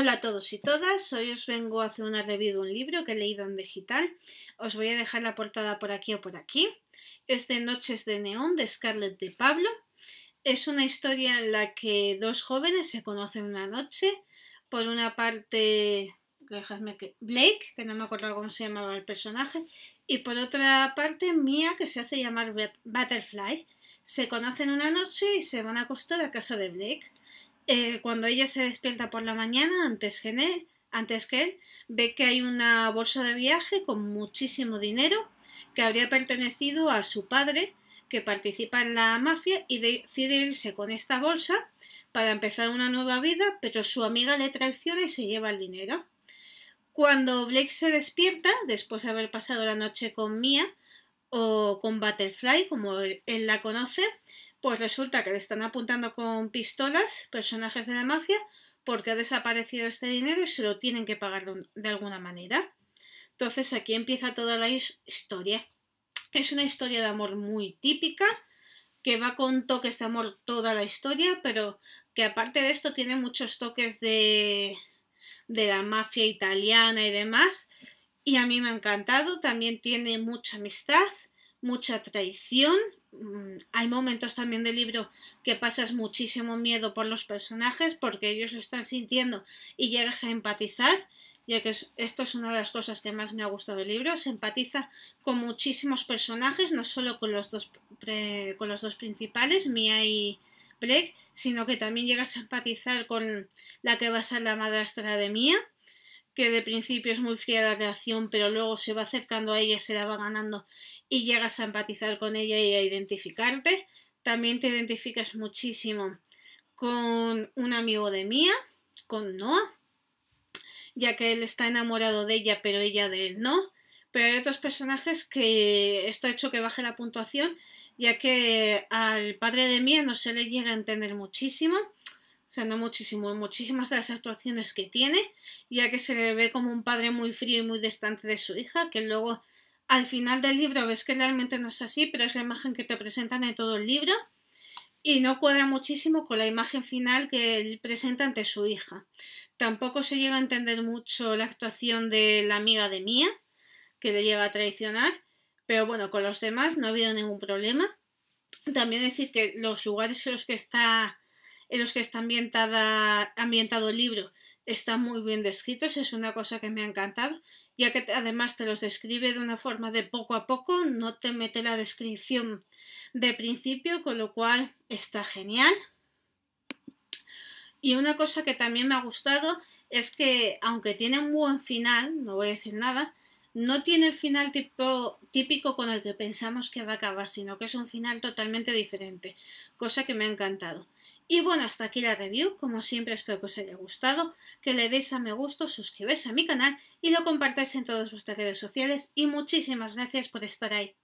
Hola a todos y todas, hoy os vengo a hacer una review de un libro que he leído en digital. Os voy a dejar la portada por aquí o por aquí. Es de Noches de Neón de Scarlett de Pablo. Es una historia en la que dos jóvenes se conocen una noche. Por una parte, que Blake, que no me acuerdo cómo se llamaba el personaje, y por otra parte Mia, que se hace llamar Butterfly. Se conocen una noche y se van a acostar a casa de Blake. Eh, cuando ella se despierta por la mañana, antes que, antes que él, ve que hay una bolsa de viaje con muchísimo dinero que habría pertenecido a su padre, que participa en la mafia y decide irse con esta bolsa para empezar una nueva vida, pero su amiga le traiciona y se lleva el dinero. Cuando Blake se despierta, después de haber pasado la noche con Mia, o con Butterfly, como él, la conoce, pues resulta que le están apuntando con pistolas personajes de la mafia porque ha desaparecido este dinero y se lo tienen que pagar de, de alguna manera. Entonces aquí empieza toda la historia. Es una historia de amor muy típica, que va con toques de amor toda la historia, pero que aparte de esto tiene muchos toques de, de la mafia italiana y demás, y a mí me ha encantado. También tiene mucha amistad, mucha traición. Mm, hay momentos también del libro que pasas muchísimo miedo por los personajes porque ellos lo están sintiendo y llegas a empatizar, ya que esto es una de las cosas que más me ha gustado del libro. Se empatiza con muchísimos personajes, no solo con los dos, con los dos principales, Mia y Blake, sino que también llegas a empatizar con la que va a ser la madrastra de Mia que de principio es muy fría la reacción, pero luego se va acercando a ella, se la va ganando y llegas a empatizar con ella y a identificarte. También te identificas muchísimo con un amigo de Mía, con Noah, ya que él está enamorado de ella, pero ella de él no. Pero hay otros personajes que esto ha hecho que baje la puntuación, ya que al padre de Mía no se le llega a entender muchísimo sea, no muchísimo, muchísimas de las actuaciones que tiene, ya que se le ve como un padre muy frío y muy distante de su hija, que luego al final del libro ves que realmente no es así, pero es la imagen que te presentan en todo el libro y no cuadra muchísimo con la imagen final que él presenta ante su hija. Tampoco se llega a entender mucho la actuación de la amiga de Mía, que le lleva a traicionar, pero bueno, con los demás no ha habido ningún problema. También decir que los lugares en los que está en los que está ambientado el libro están muy bien descritos, es una cosa que me ha encantado, ya que además te los describe de una forma de poco a poco, no te mete la descripción de principio, con lo cual está genial. Y una cosa que también me ha gustado es que, aunque tiene un buen final, no voy a decir nada, no tiene el final tipo, típico con el que pensamos que va a acabar, sino que es un final totalmente diferente, cosa que me ha encantado. Y bueno, hasta aquí la review, como siempre espero que os haya gustado, que le deis a me gusto, suscribáis a mi canal y lo compartáis en todas vuestras redes sociales y muchísimas gracias por estar ahí.